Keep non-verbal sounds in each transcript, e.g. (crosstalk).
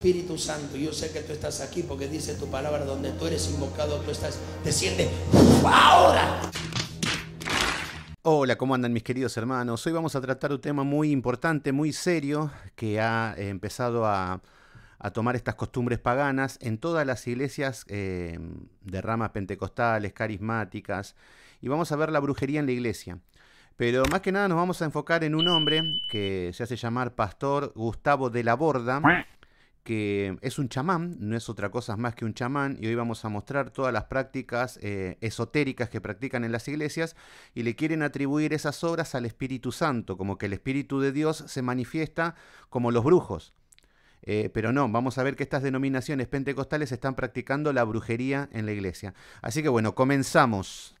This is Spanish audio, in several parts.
Espíritu Santo, yo sé que tú estás aquí porque dice tu palabra, donde tú eres invocado, tú estás, desciende ahora. Hola, ¿cómo andan mis queridos hermanos? Hoy vamos a tratar un tema muy importante, muy serio, que ha eh, empezado a, tomar estas costumbres paganas en todas las iglesias eh, de ramas pentecostales, carismáticas, y vamos a ver la brujería en la iglesia. Pero más que nada nos vamos a enfocar en un hombre que se hace llamar Pastor Gustavo de la Borda que es un chamán, no es otra cosa más que un chamán, y hoy vamos a mostrar todas las prácticas eh, esotéricas que practican en las iglesias y le quieren atribuir esas obras al Espíritu Santo, como que el Espíritu de Dios se manifiesta como los brujos. Eh, pero no, vamos a ver que estas denominaciones pentecostales están practicando la brujería en la iglesia. Así que bueno, comenzamos.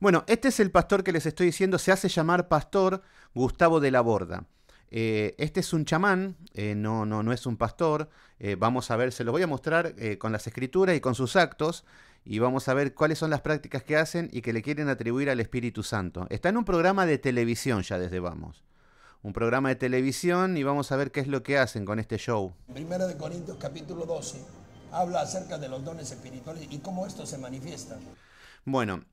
Bueno, este es el pastor que les estoy diciendo, se hace llamar pastor Gustavo de la Borda. Eh, este es un chamán, eh, no, no, no es un pastor. Eh, vamos a ver, se lo voy a mostrar con las escrituras y con sus actos. Y vamos a ver cuáles son las prácticas que hacen y que le quieren atribuir al Espíritu Santo. Está en un programa de televisión ya desde Vamos. Un programa de televisión y vamos a ver qué es lo que hacen con este show. Primero de Corintios capítulo 12 habla acerca de los dones espirituales y cómo esto se manifiesta. Bueno,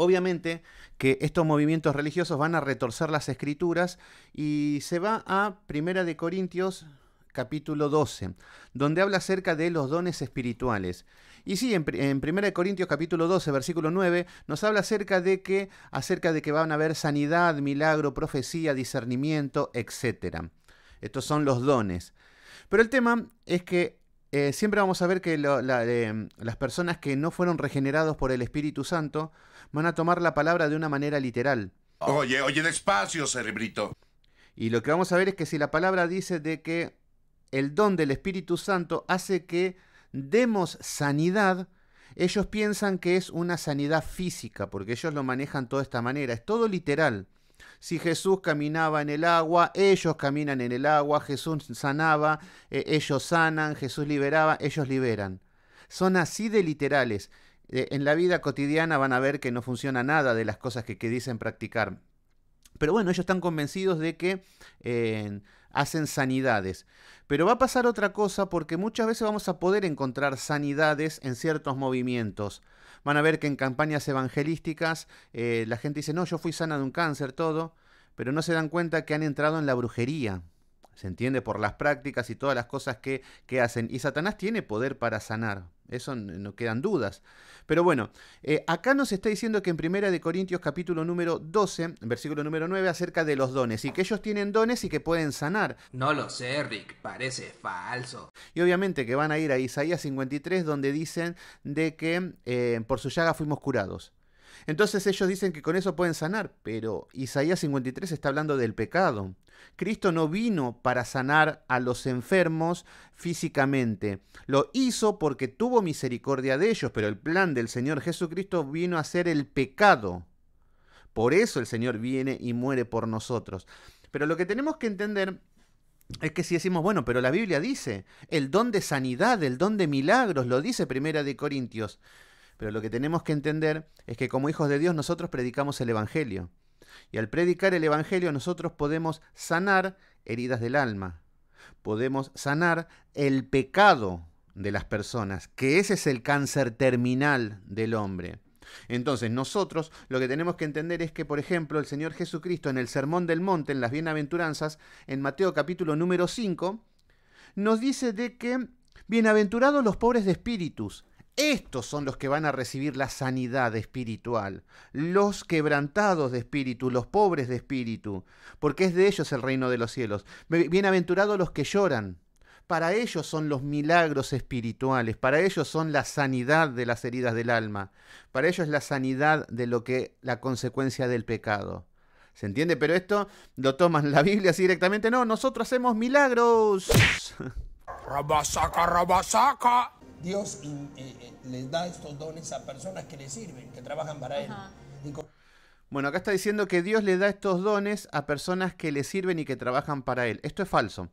Obviamente que estos movimientos religiosos van a retorcer las escrituras y se va a Primera de Corintios capítulo 12, donde habla acerca de los dones espirituales. Y sí, en, Primera de Corintios capítulo 12, versículo 9, nos habla acerca de que, acerca de que van a haber sanidad, milagro, profecía, discernimiento, etc. Estos son los dones. Pero el tema es que eh, siempre vamos a ver que em, las personas que no fueron regenerados por el Espíritu Santo van a tomar la palabra de una manera literal. Oye, oye, despacio, cerebrito. Y lo que vamos a ver es que si la palabra dice de que el don del Espíritu Santo hace que demos sanidad, ellos piensan que es una sanidad física, porque ellos lo manejan toda esta manera, es todo literal. Si Jesús caminaba en el agua, ellos caminan en el agua, Jesús sanaba, eh, ellos sanan, Jesús liberaba, ellos liberan. Son así de literales. Eh, en la vida cotidiana van a ver que no funciona nada de las cosas que, dicen practicar. Pero bueno, ellos están convencidos de que eh, hacen sanidades. Pero va a pasar otra cosa porque muchas veces vamos a poder encontrar sanidades en ciertos movimientos van a ver que en campañas evangelísticas eh, la gente dice, no, yo fui sana de un cáncer, todo, pero no se dan cuenta que han entrado en la brujería se entiende por las prácticas y todas las cosas que, hacen. Y Satanás tiene poder para sanar, eso no quedan dudas. Pero bueno, eh, acá nos está diciendo que en Primera de Corintios capítulo número 12, versículo número 9, acerca de los dones, y que ellos tienen dones y que pueden sanar. No lo sé, Rick, parece falso. Y obviamente que van a ir a Isaías 53, donde dicen de que eh, por su llaga fuimos curados. Entonces ellos dicen que con eso pueden sanar, pero Isaías 53 está hablando del pecado. Cristo no vino para sanar a los enfermos físicamente, lo hizo porque tuvo misericordia de ellos, pero el plan del Señor Jesucristo vino a ser el pecado. Por eso el Señor viene y muere por nosotros. Pero lo que tenemos que entender es que si decimos, bueno, pero la Biblia dice, el don de sanidad, el don de milagros, lo dice Primera de Corintios. Pero lo que tenemos que entender es que como hijos de Dios nosotros predicamos el Evangelio. Y al predicar el Evangelio nosotros podemos sanar heridas del alma. Podemos sanar el pecado de las personas, que ese es el cáncer terminal del hombre. Entonces, nosotros lo que tenemos que entender es que, por ejemplo, el Señor Jesucristo en el Sermón del Monte, en las Bienaventuranzas, en Mateo capítulo número 5, nos dice de que bienaventurados los pobres de espíritus, estos son los que van a recibir la sanidad espiritual, los quebrantados de espíritu, los pobres de espíritu, porque es de ellos el reino de los cielos. Bienaventurados los que lloran, para ellos son los milagros espirituales, para ellos son la sanidad de las heridas del alma, para ellos es la sanidad de lo que la consecuencia del pecado. ¿Se entiende? Pero esto lo toman la Biblia así directamente. No, nosotros hacemos milagros. Rabasaca, rabasaca. Dios eh, eh, le les da estos dones a personas que le sirven, que trabajan para Él. Bueno, acá está diciendo que Dios le da estos dones a personas que le sirven y que trabajan para Él. Esto es falso.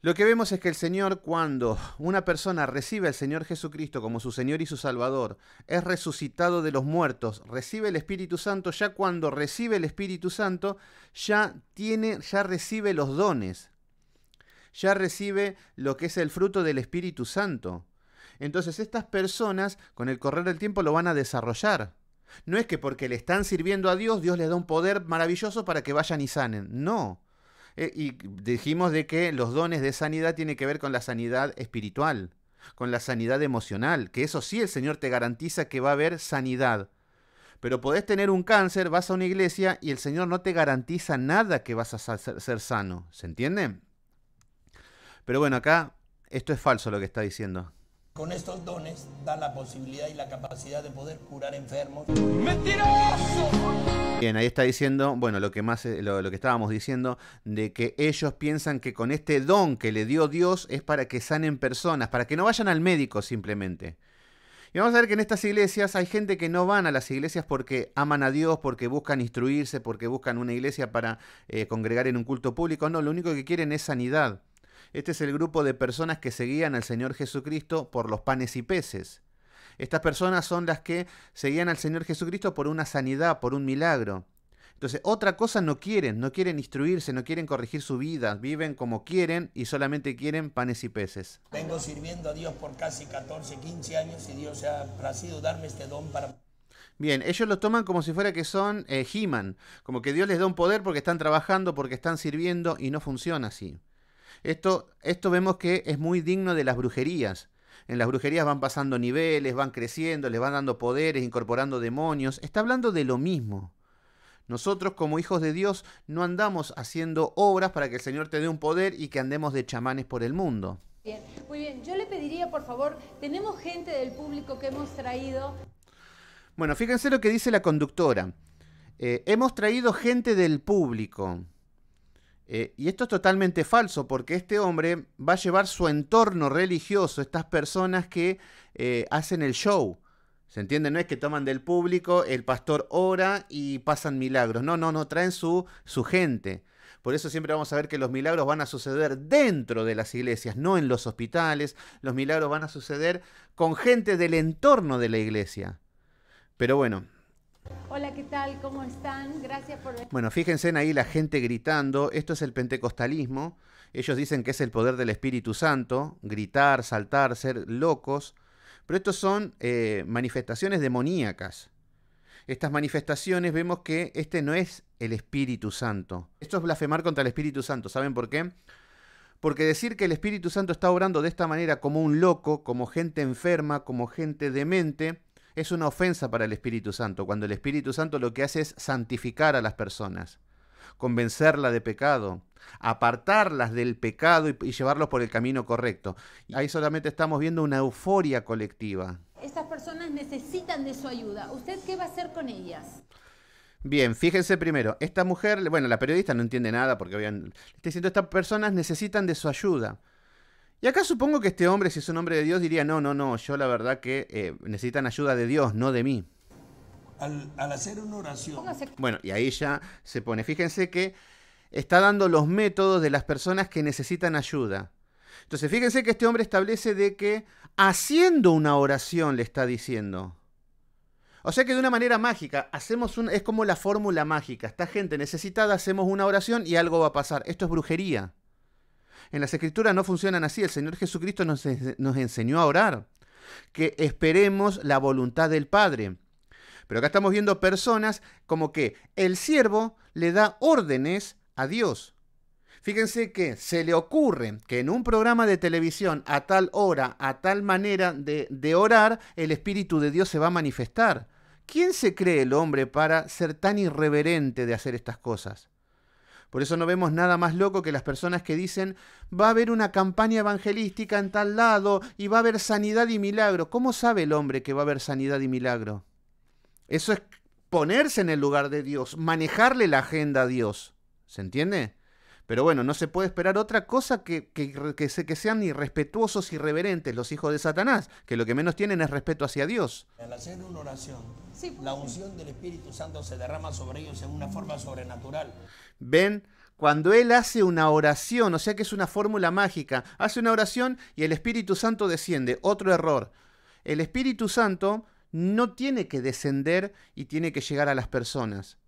Lo que vemos es que el Señor, cuando una persona recibe al Señor Jesucristo como su Señor y su Salvador, es resucitado de los muertos, recibe el Espíritu Santo, ya cuando recibe el Espíritu Santo, ya tiene, ya recibe los dones, ya recibe lo que es el fruto del Espíritu Santo. Entonces estas personas con el correr del tiempo lo van a desarrollar. No es que porque le están sirviendo a Dios, Dios les da un poder maravilloso para que vayan y sanen. No. Eh, y dijimos de que los dones de sanidad tienen que ver con la sanidad espiritual, con la sanidad emocional, que eso sí el Señor te garantiza que va a haber sanidad. Pero podés tener un cáncer, vas a una iglesia y el Señor no te garantiza nada que vas a ser sano. ¿Se entiende? Pero bueno, acá esto es falso lo que está diciendo. Con estos dones da la posibilidad y la capacidad de poder curar enfermos. ¡Mentiroso! Bien, ahí está diciendo, bueno, lo que más eh, lo, que estábamos diciendo, de que ellos piensan que con este don que le dio Dios es para que sanen personas, para que no vayan al médico simplemente. Y vamos a ver que en estas iglesias hay gente que no van a las iglesias porque aman a Dios, porque buscan instruirse, porque buscan una iglesia para eh, congregar en un culto público. No, lo único que quieren es sanidad. Este es el grupo de personas que seguían al Señor Jesucristo por los panes y peces. Estas personas son las que seguían al Señor Jesucristo por una sanidad, por un milagro. Entonces, otra cosa no quieren, no quieren instruirse, no quieren corregir su vida, viven como quieren y solamente quieren panes y peces. Vengo sirviendo a Dios por casi 14, 15 años y Dios ha darme este don para... Bien, ellos lo toman como si fuera que son eh, como que Dios les da un poder porque están trabajando, porque están sirviendo y no funciona así. Esto, esto vemos que es muy digno de las brujerías. En las brujerías van pasando niveles, van creciendo, les van dando poderes, incorporando demonios. Está hablando de lo mismo. Nosotros como hijos de Dios no andamos haciendo obras para que el Señor te dé un poder y que andemos de chamanes por el mundo. Bien, muy bien. Yo le pediría, por favor, tenemos gente del público que hemos traído. Bueno, fíjense lo que dice la conductora. Eh, hemos traído gente del público. Eh, y esto es totalmente falso, porque este hombre va a llevar su entorno religioso, estas personas que eh, hacen el show. ¿Se entiende? No es que toman del público, el pastor ora y pasan milagros. No, no, no, traen su, su gente. Por eso siempre vamos a ver que los milagros van a suceder dentro de las iglesias, no en los hospitales. Los milagros van a suceder con gente del entorno de la iglesia. Pero bueno, Hola, ¿qué tal? ¿Cómo están? Gracias por... Bueno, fíjense en ahí la gente gritando. Esto es el pentecostalismo. Ellos dicen que es el poder del Espíritu Santo, gritar, saltar, ser locos. Pero estos son eh, manifestaciones demoníacas. Estas manifestaciones vemos que este no es el Espíritu Santo. Esto es blasfemar contra el Espíritu Santo. ¿Saben por qué? Porque decir que el Espíritu Santo está obrando de esta manera como un loco, como gente enferma, como gente demente, es una ofensa para el Espíritu Santo, cuando el Espíritu Santo lo que hace es santificar a las personas, convencerla de pecado, apartarlas del pecado y, llevarlos por el camino correcto. ahí solamente estamos viendo una euforia colectiva. Estas personas necesitan de su ayuda. ¿Usted qué va a hacer con ellas? Bien, fíjense primero, esta mujer, bueno, la periodista no entiende nada porque habían diciendo, estas personas necesitan de su ayuda. Y acá supongo que este hombre, si es un hombre de Dios, diría, no, no, no, yo la verdad que eh, necesitan ayuda de Dios, no de mí. Al, hacer una oración. Bueno, y ahí ya se pone, fíjense que está dando los métodos de las personas que necesitan ayuda. Entonces, fíjense que este hombre establece de que haciendo una oración le está diciendo. O sea que de una manera mágica, hacemos un, es como la fórmula mágica. Esta gente necesitada, hacemos una oración y algo va a pasar. Esto es brujería. En las escrituras no funcionan así. El Señor Jesucristo nos, enseñó a orar, que esperemos la voluntad del Padre. Pero acá estamos viendo personas como que el siervo le da órdenes a Dios. Fíjense que se le ocurre que en un programa de televisión a tal hora, a tal manera de, de, orar, el Espíritu de Dios se va a manifestar. ¿Quién se cree el hombre para ser tan irreverente de hacer estas cosas? Por eso no vemos nada más loco que las personas que dicen, va a haber una campaña evangelística en tal lado y va a haber sanidad y milagro. ¿Cómo sabe el hombre que va a haber sanidad y milagro? Eso es ponerse en el lugar de Dios, manejarle la agenda a Dios. ¿Se entiende? Pero bueno, no se puede esperar otra cosa que, que, que, sean irrespetuosos, irreverentes los hijos de Satanás, que lo que menos tienen es respeto hacia Dios. Al hacer una oración, pues. la unción del Espíritu Santo se derrama sobre ellos en una forma sobrenatural. ¿Ven? Cuando él hace una oración, o sea que es una fórmula mágica, hace una oración y el Espíritu Santo desciende. Otro error. El Espíritu Santo no tiene que descender y tiene que llegar a las personas.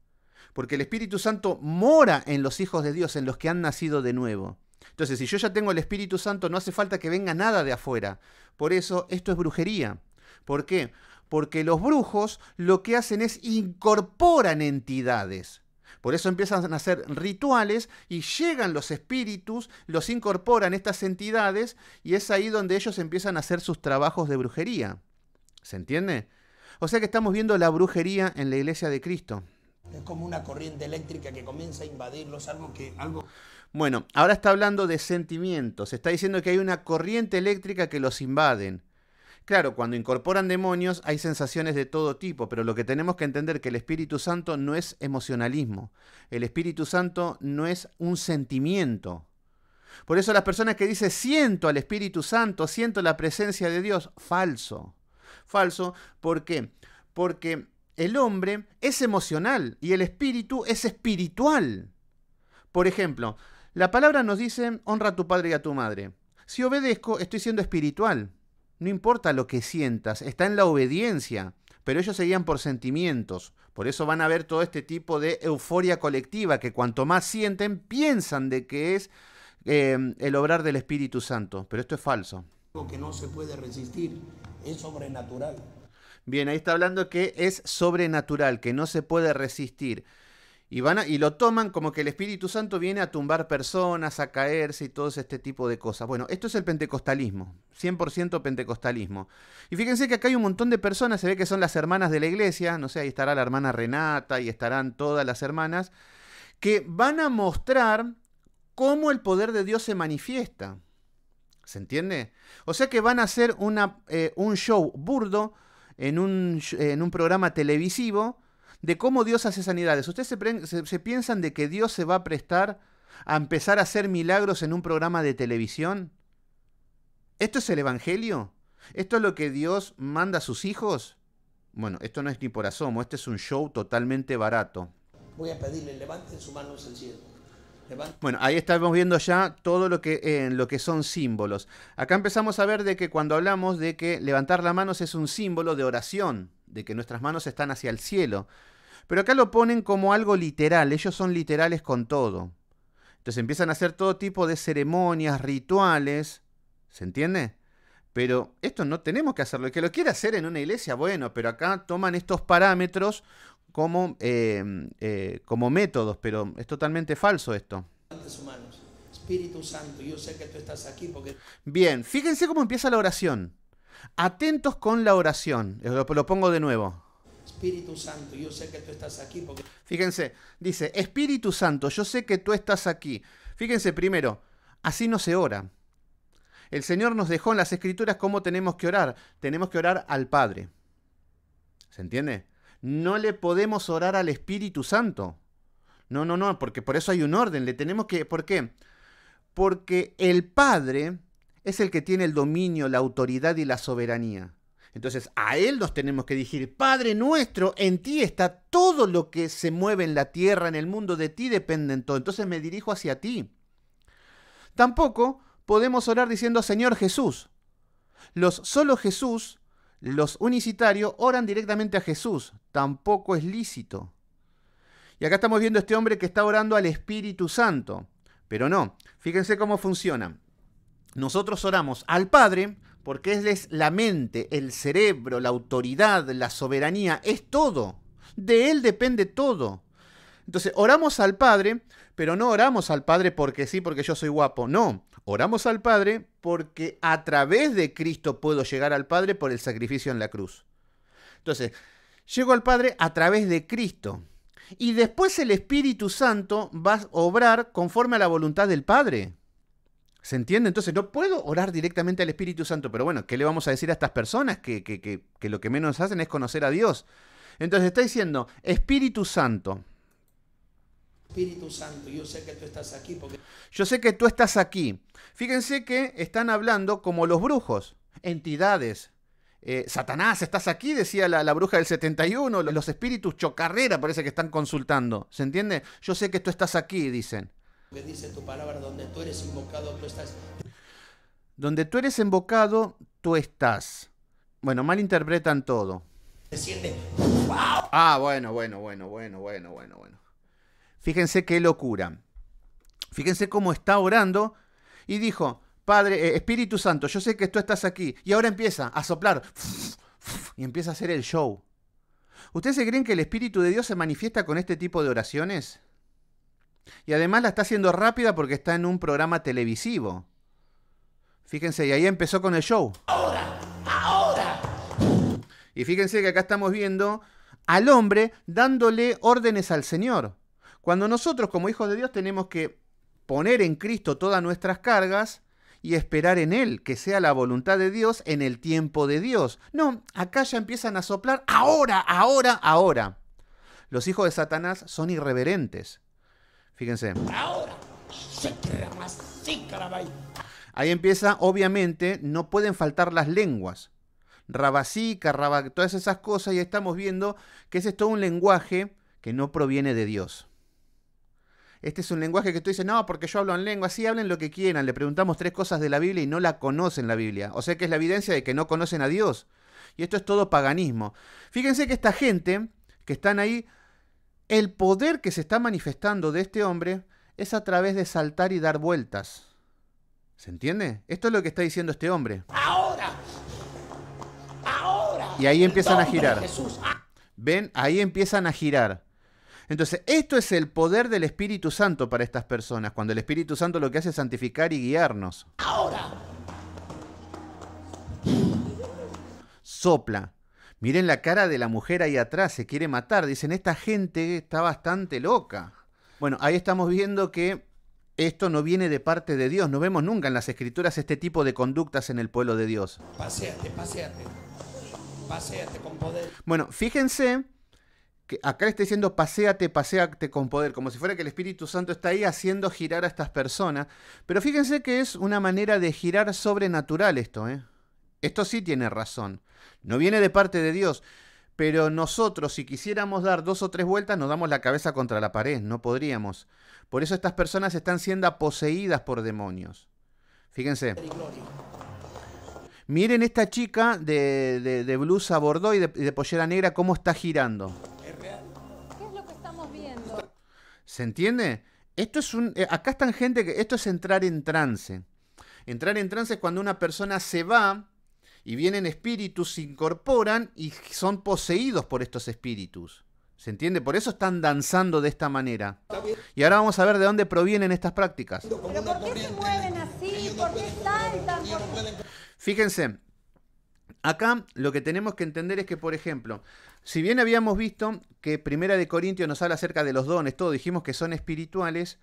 Porque el Espíritu Santo mora en los hijos de Dios, en los que han nacido de nuevo. Entonces, si yo ya tengo el Espíritu Santo, no hace falta que venga nada de afuera. Por eso, esto es brujería. ¿Por qué? Porque los brujos lo que hacen es incorporan entidades. Por eso empiezan a hacer rituales y llegan los espíritus, los incorporan estas entidades y es ahí donde ellos empiezan a hacer sus trabajos de brujería. ¿Se entiende? O sea que estamos viendo la brujería en la iglesia de Cristo. Es como una corriente eléctrica que comienza a invadirlos, algo que... Algo... Bueno, ahora está hablando de sentimientos, está diciendo que hay una corriente eléctrica que los invaden. Claro, cuando incorporan demonios hay sensaciones de todo tipo, pero lo que tenemos que entender es que el Espíritu Santo no es emocionalismo. El Espíritu Santo no es un sentimiento. Por eso las personas que dicen siento al Espíritu Santo, siento la presencia de Dios, falso. Falso, ¿por qué? Porque el hombre es emocional y el espíritu es espiritual. Por ejemplo, la palabra nos dice honra a tu padre y a tu madre. Si obedezco, estoy siendo espiritual no importa lo que sientas, está en la obediencia, pero ellos seguían por sentimientos. Por eso van a ver todo este tipo de euforia colectiva, que cuanto más sienten, piensan de que es eh, el obrar del Espíritu Santo, pero esto es falso. Lo que no se puede resistir es sobrenatural. Bien, ahí está hablando que es sobrenatural, que no se puede resistir. Y, van y lo toman como que el Espíritu Santo viene a tumbar personas, a caerse y todo este tipo de cosas. Bueno, esto es el pentecostalismo, 100% pentecostalismo. Y fíjense que acá hay un montón de personas, se ve que son las hermanas de la iglesia, no sé, ahí estará la hermana Renata y estarán todas las hermanas, que van a mostrar cómo el poder de Dios se manifiesta. ¿Se entiende? O sea que van a hacer una, eh, un show burdo en un, en un programa televisivo de cómo Dios hace sanidades. Ustedes se, piensan de que Dios se va a prestar a empezar a hacer milagros en un programa de televisión. ¿Esto es el Evangelio? ¿Esto es lo que Dios manda a sus hijos? Bueno, esto no es ni por asomo, este es un show totalmente barato. Voy a pedirle, levante su mano el cielo. Bueno, ahí estamos viendo ya todo lo que, eh, lo que son símbolos. Acá empezamos a ver de que cuando hablamos de que levantar las manos es un símbolo de oración, de que nuestras manos están hacia el cielo. Pero acá lo ponen como algo literal, ellos son literales con todo. Entonces empiezan a hacer todo tipo de ceremonias, rituales, ¿se entiende? Pero esto no tenemos que hacerlo. El que lo quiera hacer en una iglesia, bueno, pero acá toman estos parámetros como, em, eh, como métodos, pero es totalmente falso esto. Bien, fíjense cómo empieza la oración. Atentos con la oración. lo pongo de nuevo. Espíritu Santo, yo sé que tú estás aquí Fíjense, dice, Espíritu Santo, yo sé que tú estás aquí. Fíjense primero, así no se ora. El Señor nos dejó en las escrituras cómo tenemos que orar. Tenemos que orar al Padre. ¿Se entiende? No le podemos orar al Espíritu Santo. No, no, no, porque por eso hay un orden. Le tenemos que... ¿Por qué? Porque el Padre es el que tiene el dominio, la autoridad y la soberanía. Entonces a Él nos tenemos que dirigir, Padre nuestro, en ti está todo lo que se mueve en la tierra, en el mundo, de ti depende todo. Entonces me dirijo hacia ti. Tampoco podemos orar diciendo Señor Jesús. Los solo Jesús, los unicitarios, oran directamente a Jesús. Tampoco es lícito. Y acá estamos viendo este hombre que está orando al Espíritu Santo. Pero no, fíjense cómo funciona. Nosotros oramos al Padre, porque es la mente, el cerebro, la autoridad, la soberanía, es todo. De él depende todo. Entonces, oramos al Padre, pero no oramos al Padre porque sí, porque yo soy guapo, no. Oramos al Padre porque a través de Cristo puedo llegar al Padre por el sacrificio en la cruz. Entonces, llego al Padre a través de Cristo. Y después el Espíritu Santo va a obrar conforme a la voluntad del Padre. ¿Se entiende? Entonces no puedo orar directamente al Espíritu Santo, pero bueno, ¿qué le vamos a decir a estas personas que, lo que menos hacen es conocer a Dios? Entonces está diciendo, Espíritu Santo. Espíritu Santo, yo sé que tú estás aquí. Porque... Yo sé que tú estás aquí. Fíjense que están hablando como los brujos, entidades. Eh, Satanás, estás aquí, decía la, la bruja del 71. Los espíritus chocarrera parece que están consultando. ¿Se entiende? Yo sé que tú estás aquí, dicen que dice tu palabra, donde tú eres invocado, tú estás. Donde tú eres invocado, tú estás. Bueno, malinterpretan todo. Ah, bueno, bueno, bueno, bueno, bueno, bueno, bueno. Fíjense qué locura. Fíjense cómo está orando y dijo, Padre, eh, Espíritu Santo, yo sé que tú estás aquí. Y ahora empieza a soplar. Y empieza a hacer el show. ¿Ustedes se creen que el Espíritu de Dios se manifiesta con este tipo de oraciones? Y además la está haciendo rápida porque está en un programa televisivo. Fíjense, y ahí empezó con el show. Ahora, ahora. Y fíjense que acá estamos viendo al hombre dándole órdenes al Señor. Cuando nosotros como hijos de Dios tenemos que poner en Cristo todas nuestras cargas y esperar en Él, que sea la voluntad de Dios en el tiempo de Dios. No, acá ya empiezan a soplar ahora, ahora, ahora. Los hijos de Satanás son irreverentes. Fíjense. Ahí empieza, obviamente, no pueden faltar las lenguas. Rabasica, raba, todas esas cosas, y estamos viendo que ese es todo un lenguaje que no proviene de Dios. Este es un lenguaje que tú dices, no, porque yo hablo en lengua, sí hablen lo que quieran. Le preguntamos tres cosas de la Biblia y no la conocen la Biblia. O sea que es la evidencia de que no conocen a Dios. Y esto es todo paganismo. Fíjense que esta gente que están ahí el poder que se está manifestando de este hombre es a través de saltar y dar vueltas. ¿Se entiende? Esto es lo que está diciendo este hombre. Ahora. Ahora. Y ahí empiezan a girar. Ah. ¿Ven? Ahí empiezan a girar. Entonces, esto es el poder del Espíritu Santo para estas personas, cuando el Espíritu Santo lo que hace es santificar y guiarnos. Ahora. Sopla. Miren la cara de la mujer ahí atrás, se quiere matar. Dicen, esta gente está bastante loca. Bueno, ahí estamos viendo que esto no viene de parte de Dios. No vemos nunca en las escrituras este tipo de conductas en el pueblo de Dios. Paseate, paseate. Paseate con poder. Bueno, fíjense que acá le está diciendo paseate, paseate con poder, como si fuera que el Espíritu Santo está ahí haciendo girar a estas personas. Pero fíjense que es una manera de girar sobrenatural esto, ¿eh? Esto sí tiene razón. No viene de parte de Dios. Pero nosotros, si quisiéramos dar dos o tres vueltas, nos damos la cabeza contra la pared. No podríamos. Por eso estas personas están siendo poseídas por demonios. Fíjense. Miren esta chica de, blusa bordó y de, pollera negra cómo está girando. ¿Qué es lo que estamos viendo? ¿Se entiende? Esto es un. Eh, acá están gente que. Esto es entrar en trance. Entrar en trance es cuando una persona se va y vienen espíritus, se incorporan y son poseídos por estos espíritus. ¿Se entiende? Por eso están danzando de esta manera. Y ahora vamos a ver de dónde provienen estas prácticas. ¿Pero por qué se mueven así? ¿Por qué saltan? Fíjense, acá lo que tenemos que entender es que, por ejemplo, si bien habíamos visto que Primera de Corintios nos habla acerca de los dones, todos dijimos que son espirituales,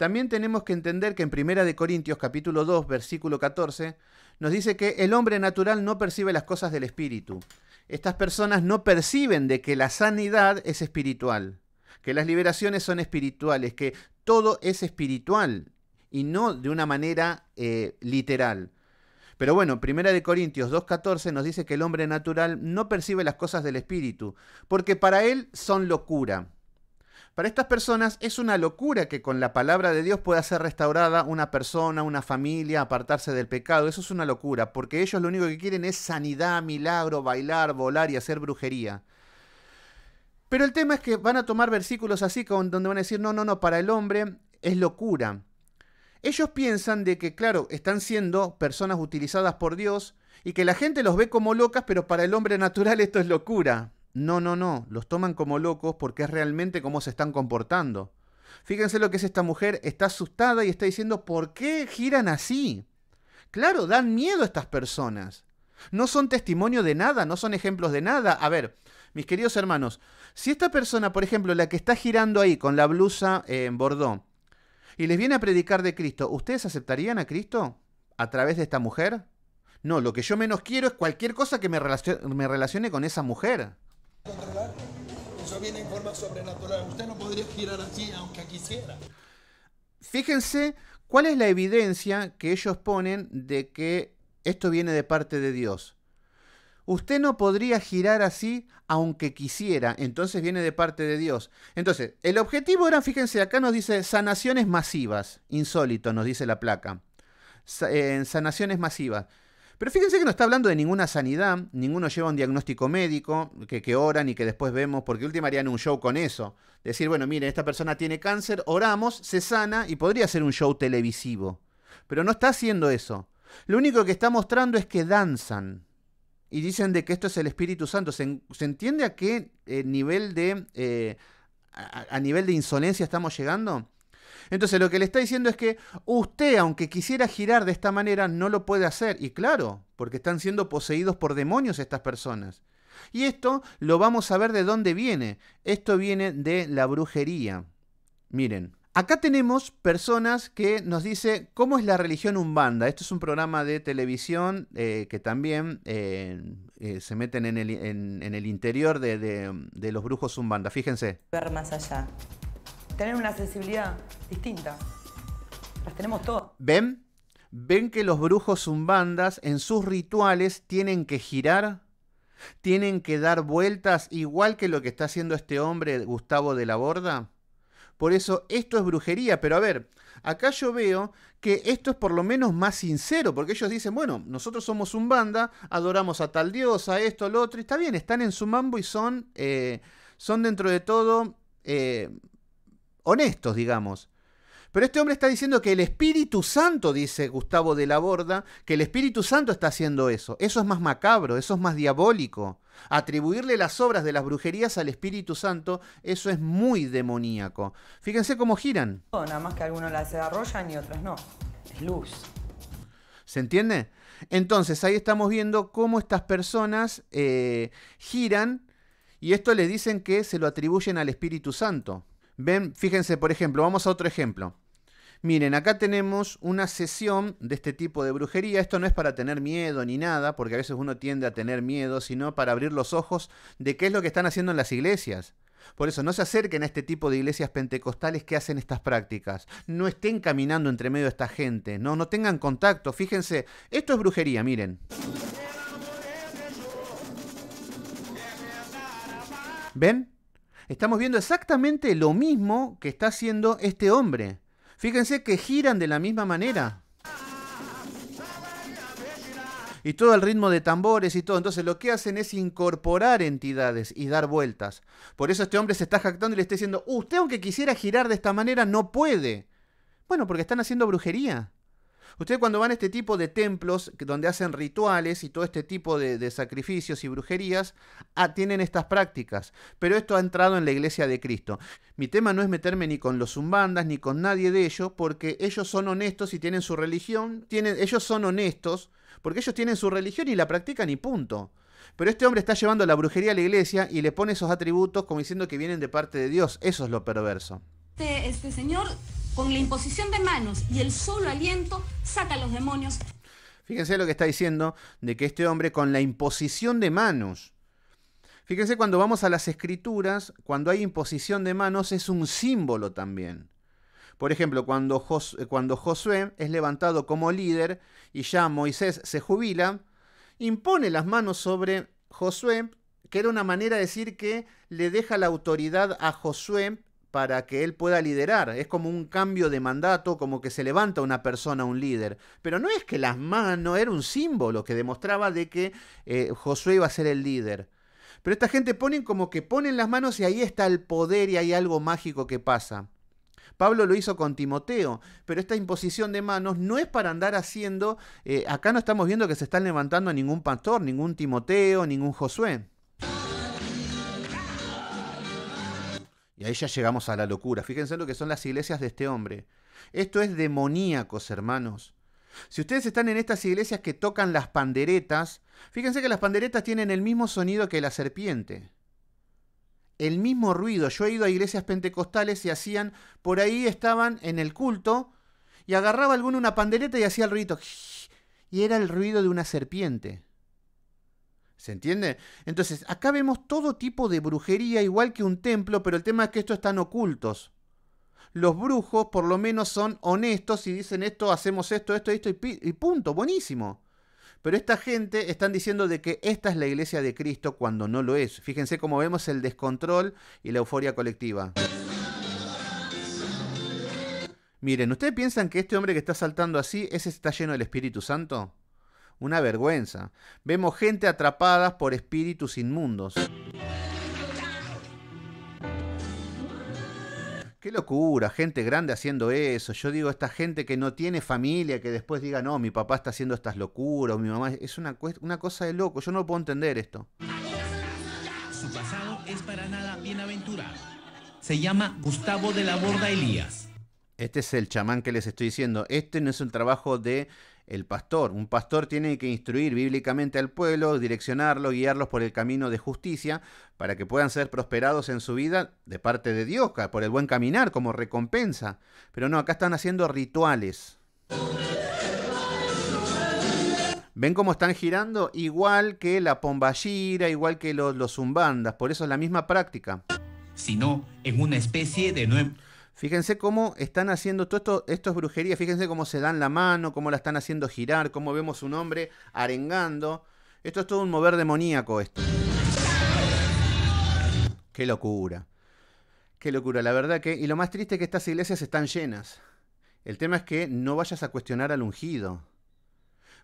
también tenemos que entender que en Primera de Corintios capítulo 2, versículo 14, nos dice que el hombre natural no percibe las cosas del espíritu. Estas personas no perciben de que la sanidad es espiritual, que las liberaciones son espirituales, que todo es espiritual y no de una manera eh, literal. Pero bueno, Primera de Corintios 2.14 nos dice que el hombre natural no percibe las cosas del espíritu, porque para él son locura. Para estas personas es una locura que con la palabra de Dios pueda ser restaurada una persona, una familia, apartarse del pecado. Eso es una locura, porque ellos lo único que quieren es sanidad, milagro, bailar, volar y hacer brujería. Pero el tema es que van a tomar versículos así con, donde van a decir, no, no, no, para el hombre es locura. Ellos piensan de que, claro, están siendo personas utilizadas por Dios y que la gente los ve como locas, pero para el hombre natural esto es locura. No, no, no, los toman como locos porque es realmente cómo se están comportando. Fíjense lo que es esta mujer, está asustada y está diciendo, ¿por qué giran así? Claro, dan miedo a estas personas. No son testimonio de nada, no son ejemplos de nada. A ver, mis queridos hermanos, si esta persona, por ejemplo, la que está girando ahí con la blusa en Bordeaux, y les viene a predicar de Cristo, ¿ustedes aceptarían a Cristo a través de esta mujer? No, lo que yo menos quiero es cualquier cosa que me relacione con esa mujer. Eso viene en forma sobrenatural. Usted no podría girar así aunque quisiera. Fíjense cuál es la evidencia que ellos ponen de que esto viene de parte de Dios. Usted no podría girar así aunque quisiera, entonces viene de parte de Dios. Entonces, el objetivo era, fíjense, acá nos dice sanaciones masivas, insólito, nos dice la placa. Eh, sanaciones masivas. Pero fíjense que no está hablando de ninguna sanidad, ninguno lleva un diagnóstico médico, que, que oran y que después vemos, porque última harían un show con eso. Decir, bueno, miren, esta persona tiene cáncer, oramos, se sana y podría ser un show televisivo. Pero no está haciendo eso. Lo único que está mostrando es que danzan. Y dicen de que esto es el Espíritu Santo. ¿Se, entiende a qué eh, nivel de... Eh, a nivel de insolencia estamos llegando? Entonces lo que le está diciendo es que usted, aunque quisiera girar de esta manera, no lo puede hacer. Y claro, porque están siendo poseídos por demonios estas personas. Y esto lo vamos a ver de dónde viene. Esto viene de la brujería. Miren, Acá tenemos personas que nos dice cómo es la religión umbanda. Esto es un programa de televisión eh, que también eh, eh, se meten en el, interior de, de los brujos umbanda. Fíjense. Ver más allá tener una sensibilidad distinta. Las tenemos todas. ¿Ven? ¿Ven que los brujos zumbandas en sus rituales tienen que girar? ¿Tienen que dar vueltas igual que lo que está haciendo este hombre Gustavo de la Borda? Por eso esto es brujería, pero a ver, acá yo veo que esto es por lo menos más sincero, porque ellos dicen, bueno, nosotros somos un adoramos a tal dios, a esto, al otro, y está bien, están en su mambo y son, eh, son dentro de todo eh, honestos, digamos. Pero este hombre está diciendo que el Espíritu Santo, dice Gustavo de la Borda, que el Espíritu Santo está haciendo eso. Eso es más macabro, eso es más diabólico. Atribuirle las obras de las brujerías al Espíritu Santo, eso es muy demoníaco. Fíjense cómo giran. nada más que algunos las desarrollan y otros no. Es luz. ¿Se entiende? Entonces ahí estamos viendo cómo estas personas eh, giran y esto le dicen que se lo atribuyen al Espíritu Santo. Ven, fíjense, por ejemplo, vamos a otro ejemplo. Miren, acá tenemos una sesión de este tipo de brujería. Esto no es para tener miedo ni nada, porque a veces uno tiende a tener miedo, sino para abrir los ojos de qué es lo que están haciendo en las iglesias. Por eso no se acerquen a este tipo de iglesias pentecostales que hacen estas prácticas. No estén caminando entre medio de esta gente. No, no tengan contacto. Fíjense, esto es brujería, miren. ¿Ven? Estamos viendo exactamente lo mismo que está haciendo este hombre. Fíjense que giran de la misma manera. Y todo el ritmo de tambores y todo. Entonces lo que hacen es incorporar entidades y dar vueltas. Por eso este hombre se está jactando y le está diciendo, usted aunque quisiera girar de esta manera, no puede. Bueno, porque están haciendo brujería. Ustedes cuando van a este tipo de templos donde hacen rituales y todo este tipo de, sacrificios y brujerías, ah, tienen estas prácticas. Pero esto ha entrado en la iglesia de Cristo. Mi tema no es meterme ni con los zumbandas ni con nadie de ellos, porque ellos son honestos y tienen su religión. Tienen, ellos son honestos porque ellos tienen su religión y la practican y punto. Pero este hombre está llevando la brujería a la iglesia y le pone esos atributos como diciendo que vienen de parte de Dios. Eso es lo perverso. este, este señor con la imposición de manos y el solo aliento, saca a los demonios. Fíjense lo que está diciendo de que este hombre con la imposición de manos. Fíjense cuando vamos a las escrituras, cuando hay imposición de manos es un símbolo también. Por ejemplo, cuando, cuando Josué es levantado como líder y ya Moisés se jubila, impone las manos sobre Josué, que era una manera de decir que le deja la autoridad a Josué para que él pueda liderar. Es como un cambio de mandato, como que se levanta una persona, un líder. Pero no es que las manos, era un símbolo que demostraba de que eh, Josué iba a ser el líder. Pero esta gente ponen como que ponen las manos y ahí está el poder y hay algo mágico que pasa. Pablo lo hizo con Timoteo, pero esta imposición de manos no es para andar haciendo, eh, acá no estamos viendo que se están levantando a ningún pastor, ningún Timoteo, ningún Josué. Y ahí ya llegamos a la locura. Fíjense lo que son las iglesias de este hombre. Esto es demoníacos, hermanos. Si ustedes están en estas iglesias que tocan las panderetas, fíjense que las panderetas tienen el mismo sonido que la serpiente. El mismo ruido. Yo he ido a iglesias pentecostales y hacían, por ahí estaban en el culto y agarraba alguno una pandereta y hacía el ruido. Y era el ruido de una serpiente. ¿Se entiende? Entonces, acá vemos todo tipo de brujería, igual que un templo, pero el tema es que estos están ocultos. Los brujos, por lo menos, son honestos y dicen esto, hacemos esto, esto, esto y, punto. Buenísimo. Pero esta gente están diciendo de que esta es la iglesia de Cristo cuando no lo es. Fíjense cómo vemos el descontrol y la euforia colectiva. Miren, ¿ustedes piensan que este hombre que está saltando así, ese está lleno del Espíritu Santo? Una vergüenza. Vemos gente atrapada por espíritus inmundos. Qué locura, gente grande haciendo eso. Yo digo, esta gente que no tiene familia, que después diga, no, mi papá está haciendo estas locuras, mi mamá. Es una, una cosa de loco, yo no puedo entender esto. Su pasado es para nada bienaventurado. Se llama Gustavo de la Borda Elías. Este es el chamán que les estoy diciendo. Este no es un trabajo de el pastor. Un pastor tiene que instruir bíblicamente al pueblo, direccionarlo, guiarlos por el camino de justicia, para que puedan ser prosperados en su vida de parte de Dios, por el buen caminar, como recompensa. Pero no, acá están haciendo rituales. ¿Ven cómo están girando? Igual que la pombayira, igual que los, zumbandas, por eso es la misma práctica. Sino en una especie de nuevo Fíjense cómo están haciendo todo esto, esto es brujería, fíjense cómo se dan la mano, cómo la están haciendo girar, cómo vemos un hombre arengando. Esto es todo un mover demoníaco esto. Qué locura. Qué locura, la verdad que... Y lo más triste es que estas iglesias están llenas. El tema es que no vayas a cuestionar al ungido.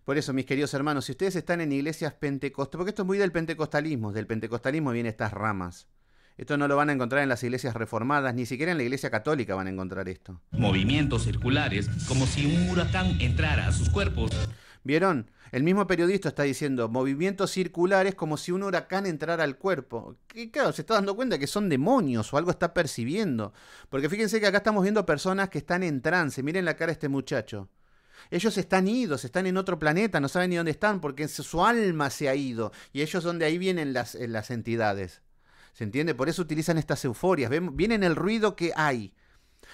Por eso, mis queridos hermanos, si ustedes están en iglesias pentecostales, porque esto es muy del pentecostalismo, del pentecostalismo vienen estas ramas. Esto no lo van a encontrar en las iglesias reformadas, ni siquiera en la iglesia católica van a encontrar esto. Movimientos circulares, como si un huracán entrara a sus cuerpos. ¿Vieron? El mismo periodista está diciendo movimientos circulares como si un huracán entrara al cuerpo. Que claro, se está dando cuenta que son demonios o algo está percibiendo. Porque fíjense que acá estamos viendo personas que están en trance. Miren la cara de este muchacho. Ellos están idos, están en otro planeta, no saben ni dónde están porque su alma se ha ido. Y ellos son de ahí vienen las, las entidades. ¿Se entiende? Por eso utilizan estas euforias. vienen el ruido que hay.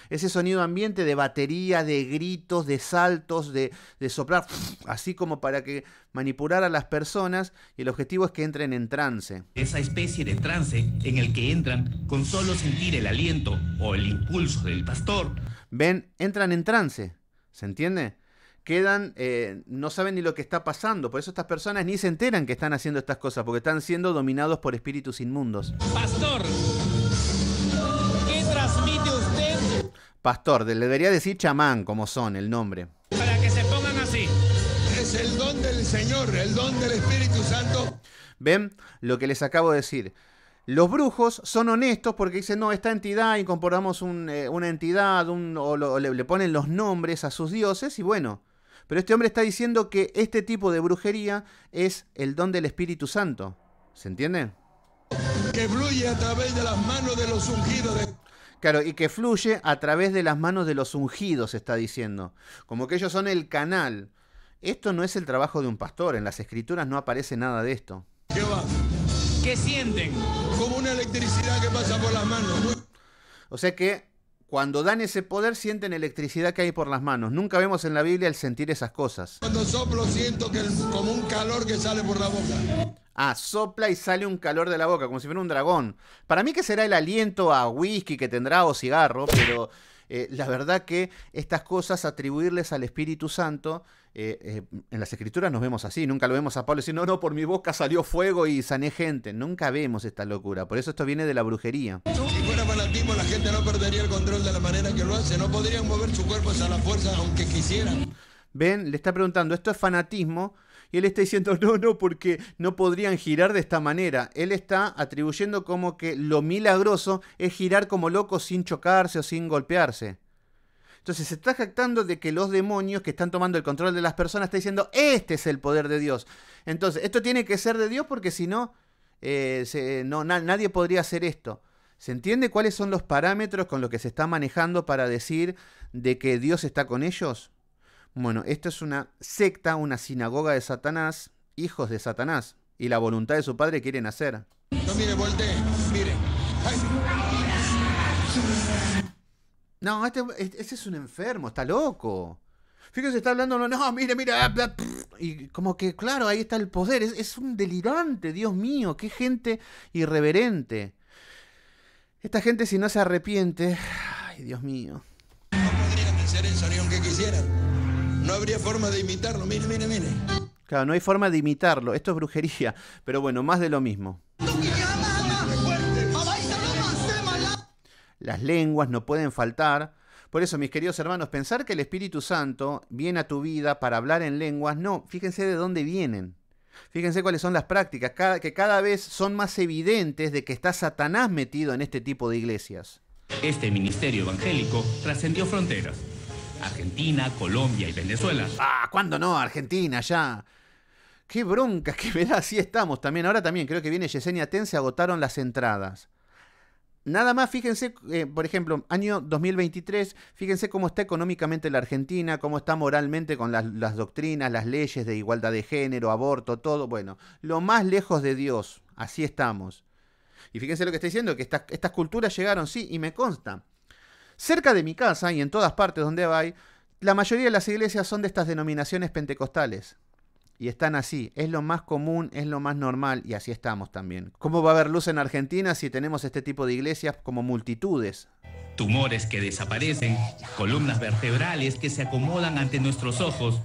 Ese sonido ambiente de batería, de gritos, de saltos, de, de soplar, (sniffs) así como para que manipular a las personas y el objetivo es que entren en trance. Esa especie de trance en el que entran con solo sentir el aliento o el impulso del pastor. Ven, entran en trance, ¿se entiende? quedan, eh, no saben ni lo que está pasando. Por eso estas personas ni se enteran que están haciendo estas cosas, porque están siendo dominados por espíritus inmundos. Pastor, ¿qué transmite usted? Pastor, le debería decir chamán, como son el nombre. Para que se pongan así. Es el don del Señor, el don del Espíritu Santo. ¿Ven lo que les acabo de decir? Los brujos son honestos porque dicen, no, esta entidad, incorporamos eh, una entidad, o, le, ponen los nombres a sus dioses y bueno, pero este hombre está diciendo que este tipo de brujería es el don del Espíritu Santo. ¿Se entiende? Que fluye a través de las manos de los ungidos. Claro, y que fluye a través de las manos de los ungidos, está diciendo. Como que ellos son el canal. Esto no es el trabajo de un pastor. En las escrituras no aparece nada de esto. ¿Qué va? ¿Qué sienten? Como una electricidad que pasa por las manos. O sea que cuando dan ese poder sienten electricidad que hay por las manos. Nunca vemos en la Biblia el sentir esas cosas. Cuando soplo siento que como un calor que sale por la boca. Ah, sopla y sale un calor de la boca, como si fuera un dragón. Para mí que será el aliento a whisky que tendrá o cigarro, pero eh, la verdad que estas cosas atribuirles al Espíritu Santo, eh, eh, en las escrituras nos vemos así, nunca lo vemos a Pablo diciendo no, no, por mi boca salió fuego y sané gente. Nunca vemos esta locura, por eso esto viene de la brujería la gente no perdería el control de la manera que lo hace. No podrían mover su cuerpo a la fuerza aunque quisieran. Ven, le está preguntando, ¿esto es fanatismo? Y él está diciendo, (laughs) no, no, porque no podrían girar de esta manera. Él está atribuyendo como que lo milagroso es girar como loco sin chocarse o sin golpearse. Entonces se está jactando de que los demonios que están tomando el control de las personas está diciendo, este es el poder de Dios. Entonces, esto tiene que ser de Dios porque si no, eh, no nadie podría hacer esto. ¿Se entiende cuáles son los parámetros con los que se está manejando para decir de que Dios está con ellos? Bueno, esto es una secta, una sinagoga de Satanás, hijos de Satanás, y la voluntad de su padre quieren hacer. No mire, voltee, mire. No, este, este es un enfermo, está loco. Fíjense, está hablando, no, no mire, mire. Ah, ah, y como que, claro, ahí está el poder. es un delirante, Dios mío, qué gente irreverente. Esta gente si no se arrepiente, ay Dios mío. No podrían hacer eso ni aunque quisieran. No habría forma de imitarlo, mire, mire, mire. Claro, no hay forma de imitarlo, esto es brujería, pero bueno, más de lo mismo. Las lenguas no pueden faltar. Por eso, mis queridos hermanos, pensar que el Espíritu Santo viene a tu vida para hablar en lenguas, no, fíjense de dónde vienen. Fíjense cuáles son las prácticas, que cada vez son más evidentes de que está Satanás metido en este tipo de iglesias. Este ministerio evangélico trascendió fronteras. Argentina, Colombia y Venezuela. Ah, ¿cuándo no? Argentina, ya. Qué bronca (laughs) que verdad? así estamos también. Ahora también, creo que viene Yesenia Ten, se agotaron las entradas. Nada más, fíjense, eh, por ejemplo, año 2023, fíjense cómo está económicamente la Argentina, cómo está moralmente con las, doctrinas, las leyes de igualdad de género, aborto, todo. Bueno, lo más lejos de Dios, así estamos. Y fíjense lo que estoy diciendo, que estas, culturas llegaron, sí, y me consta. Cerca de mi casa y en todas partes donde hay, la mayoría de las iglesias son de estas denominaciones pentecostales. Y están así, es lo más común, es lo más normal y así estamos también. ¿Cómo va a haber luz en Argentina si tenemos este tipo de iglesias como multitudes? Tumores que desaparecen, columnas vertebrales que se acomodan ante nuestros ojos.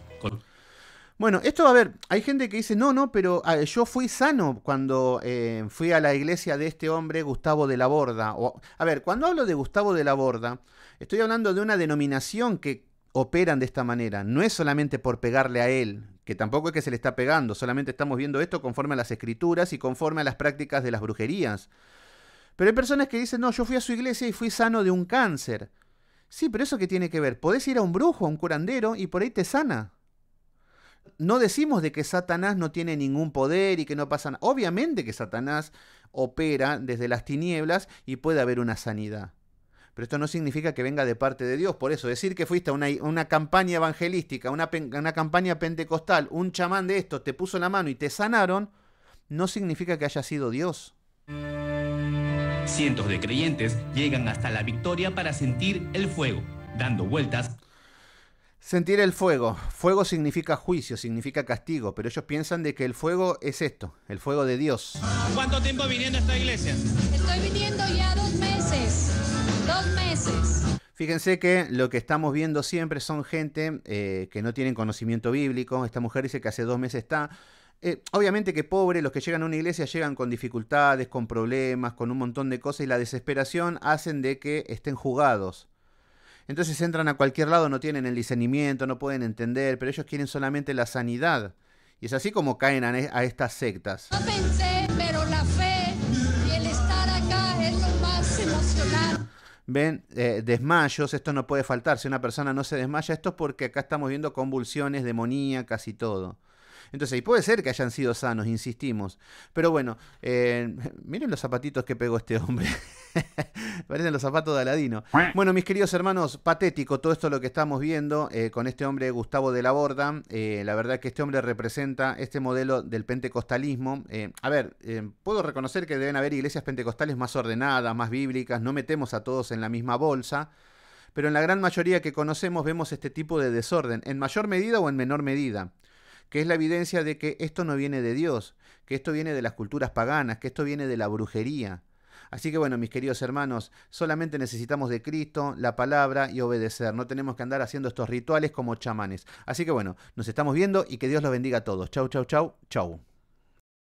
Bueno, esto, a ver, hay gente que dice, no, no, pero ah, yo fui sano cuando eh, fui a la iglesia de este hombre, Gustavo de la Borda. O, a ver, cuando hablo de Gustavo de la Borda, estoy hablando de una denominación que operan de esta manera. No es solamente por pegarle a él, que tampoco es que se le está pegando, solamente estamos viendo esto conforme a las escrituras y conforme a las prácticas de las brujerías. Pero hay personas que dicen, no, yo fui a su iglesia y fui sano de un cáncer. Sí, pero eso qué tiene que ver? Podés ir a un brujo, a un curandero y por ahí te sana. No decimos de que Satanás no tiene ningún poder y que no pasa nada. Obviamente que Satanás opera desde las tinieblas y puede haber una sanidad pero esto no significa que venga de parte de Dios. Por eso, decir que fuiste a una, campaña evangelística, una, una campaña pentecostal, un chamán de esto te puso la mano y te sanaron, no significa que haya sido Dios. Cientos de creyentes llegan hasta la victoria para sentir el fuego, dando vueltas. Sentir el fuego. Fuego significa juicio, significa castigo, pero ellos piensan de que el fuego es esto, el fuego de Dios. ¿Cuánto tiempo viniendo a esta iglesia? Estoy viniendo ya dos meses. Dos meses. Fíjense que lo que estamos viendo siempre son gente eh, que no tienen conocimiento bíblico. Esta mujer dice que hace dos meses está. Eh, obviamente que pobres, los que llegan a una iglesia llegan con dificultades, con problemas, con un montón de cosas y la desesperación hacen de que estén jugados. Entonces entran a cualquier lado, no tienen el discernimiento, no pueden entender, pero ellos quieren solamente la sanidad. Y es así como caen a, estas sectas. ven eh, desmayos, esto no puede faltar, si una persona no se desmaya, esto es porque acá estamos viendo convulsiones, demonía, casi todo. Entonces, y puede ser que hayan sido sanos, insistimos. Pero bueno, eh, miren los zapatitos que pegó este hombre. (laughs) Parecen los zapatos de Aladino. Bueno, mis queridos hermanos, patético todo esto lo que estamos viendo eh, con este hombre Gustavo de la Borda. Eh, la verdad que este hombre representa este modelo del pentecostalismo. a ver, puedo reconocer que deben haber iglesias pentecostales más ordenadas, más bíblicas. No metemos a todos en la misma bolsa pero en la gran mayoría que conocemos vemos este tipo de desorden, en mayor medida o en menor medida que es la evidencia de que esto no viene de Dios, que esto viene de las culturas paganas, que esto viene de la brujería. Así que bueno, mis queridos hermanos, solamente necesitamos de Cristo, la palabra y obedecer. No tenemos que andar haciendo estos rituales como chamanes. Así que bueno, nos estamos viendo y que Dios los bendiga a todos. Chau, chau, chau, chau.